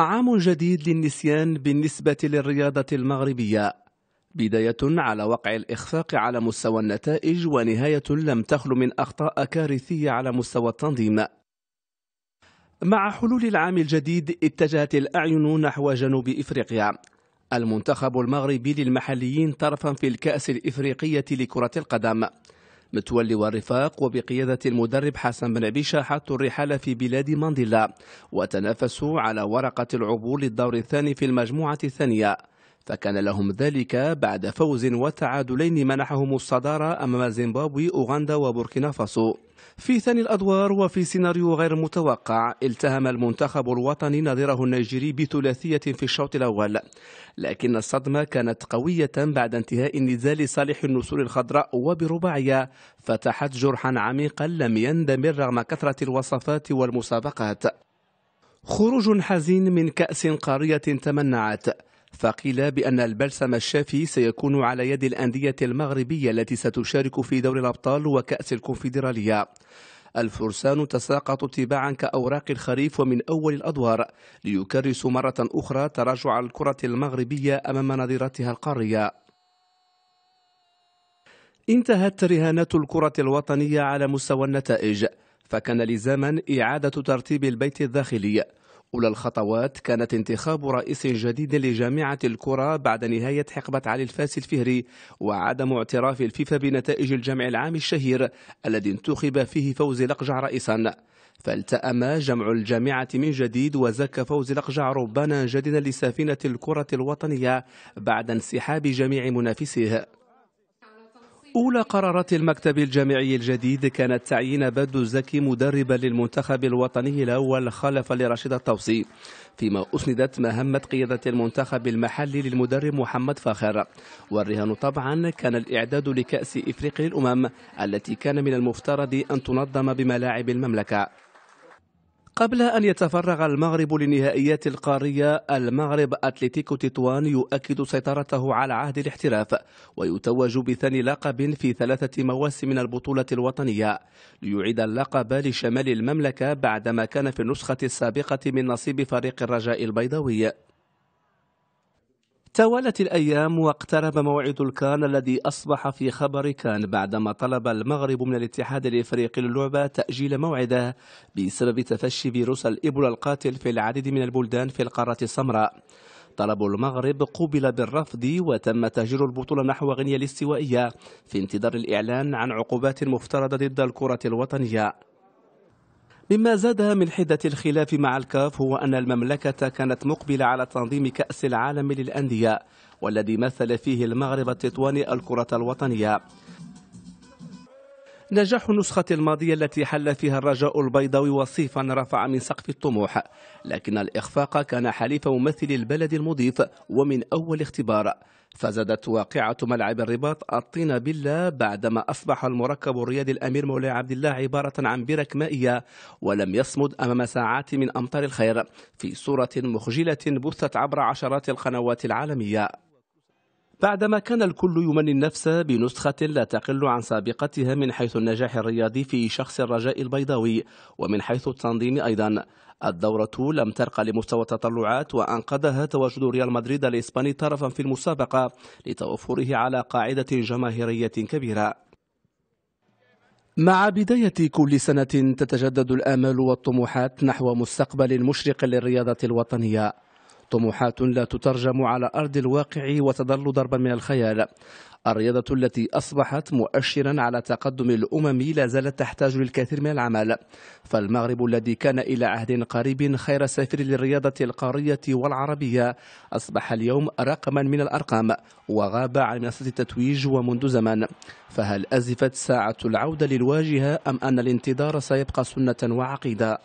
عام جديد للنسيان بالنسبة للرياضة المغربية بداية على وقع الإخفاق على مستوى النتائج ونهاية لم تخلو من أخطاء كارثية على مستوى التنظيم مع حلول العام الجديد اتجهت الأعين نحو جنوب إفريقيا المنتخب المغربي للمحليين طرفا في الكأس الإفريقية لكرة القدم متولي والرفاق وبقيادة المدرب حسن بن أبيشة حطوا الرحال في بلاد مانديلا وتنافسوا على ورقة العبور للدور الثاني في المجموعة الثانية فكان لهم ذلك بعد فوز وتعادلين منحهم الصدارة أمام زيمبابوي أوغندا وبوركينا فاسو في ثاني الأدوار وفي سيناريو غير متوقع التهم المنتخب الوطني نظيره النيجيري بثلاثية في الشوط الأول لكن الصدمة كانت قوية بعد انتهاء نزال صالح النسور الخضراء وبرباعية فتحت جرحا عميقا لم يندمر رغم كثرة الوصفات والمسابقات خروج حزين من كأس قارية تمنعت فقيل بأن البلسم الشافي سيكون على يد الأندية المغربية التي ستشارك في دوري الأبطال وكأس الكونفدرالية الفرسان تساقطوا تباعا كأوراق الخريف ومن أول الأدوار ليكرسوا مرة أخرى تراجع الكرة المغربية أمام نظيرتها القارية انتهت رهانات الكرة الوطنية على مستوى النتائج فكان لزاما إعادة ترتيب البيت الداخلي أولى الخطوات كانت انتخاب رئيس جديد لجامعة الكرة بعد نهاية حقبة علي الفاس الفهري وعدم اعتراف الفيفا بنتائج الجمع العام الشهير الذي انتخب فيه فوزي لقجع رئيسا فالتأم جمع الجامعة من جديد وزك فوزي لقجع ربانا جديدا لسفينة الكرة الوطنية بعد انسحاب جميع منافسيه أولى قرارات المكتب الجامعي الجديد كانت تعيين بدو زكي مدربا للمنتخب الوطني الأول خلفا لرشيد الطوسي فيما أسندت مهمة قيادة المنتخب المحلي للمدرب محمد فاخر والرهان طبعا كان الإعداد لكأس إفريقيا الأمم التي كان من المفترض أن تنظم بملاعب المملكة قبل أن يتفرغ المغرب لنهائيات القارية المغرب أتلتيكو تطوان يؤكد سيطرته على عهد الاحتراف ويتوج بثاني لقب في ثلاثة مواسم من البطولة الوطنية ليعيد اللقب لشمال المملكة بعدما كان في النسخة السابقة من نصيب فريق الرجاء البيضاوي توالت الأيام واقترب موعد الكان الذي أصبح في خبر كان بعدما طلب المغرب من الاتحاد الإفريقي للعبة تأجيل موعده بسبب تفشي فيروس الإبولا القاتل في العديد من البلدان في القارة السمراء طلب المغرب قوبل بالرفض وتم تهجير البطولة نحو غينيا الاستوائية في انتظار الإعلان عن عقوبات مفترضة ضد الكرة الوطنية مما زادها من حدة الخلاف مع الكاف هو أن المملكة كانت مقبلة على تنظيم كأس العالم للأندية والذي مثل فيه المغرب التطواني الكرة الوطنية نجاح النسخة الماضية التي حل فيها الرجاء البيضاوي وصيفا رفع من سقف الطموح لكن الإخفاق كان حليف ممثل البلد المضيف ومن أول اختبار فزادت واقعة ملعب الرباط الطين بلا بعدما أصبح المركب الرياضي الأمير مولاي عبد الله عبارة عن برك مائية ولم يصمد أمام ساعات من أمطار الخير في صورة مخجلة بثت عبر عشرات القنوات العالمية بعدما كان الكل يمني النفس بنسخة لا تقل عن سابقتها من حيث النجاح الرياضي في شخص الرجاء البيضاوي ومن حيث التنظيم أيضا الدورة لم ترقى لمستوى التطلعات وأنقذها تواجد ريال مدريد الإسباني طرفا في المسابقة لتوفره على قاعدة جماهيرية كبيرة مع بداية كل سنة تتجدد الآمال والطموحات نحو مستقبل مشرق للرياضة الوطنية طموحات لا تترجم على أرض الواقع وتظل ضربا من الخيال الرياضة التي أصبحت مؤشرا على تقدم الأمم لا زالت تحتاج للكثير من العمل فالمغرب الذي كان إلى عهد قريب خير سفير للرياضة القارية والعربية أصبح اليوم رقما من الأرقام وغاب عن منصة التتويج ومنذ زمان فهل أزفت ساعة العودة للواجهة أم أن الانتظار سيبقى سنة وعقيدة؟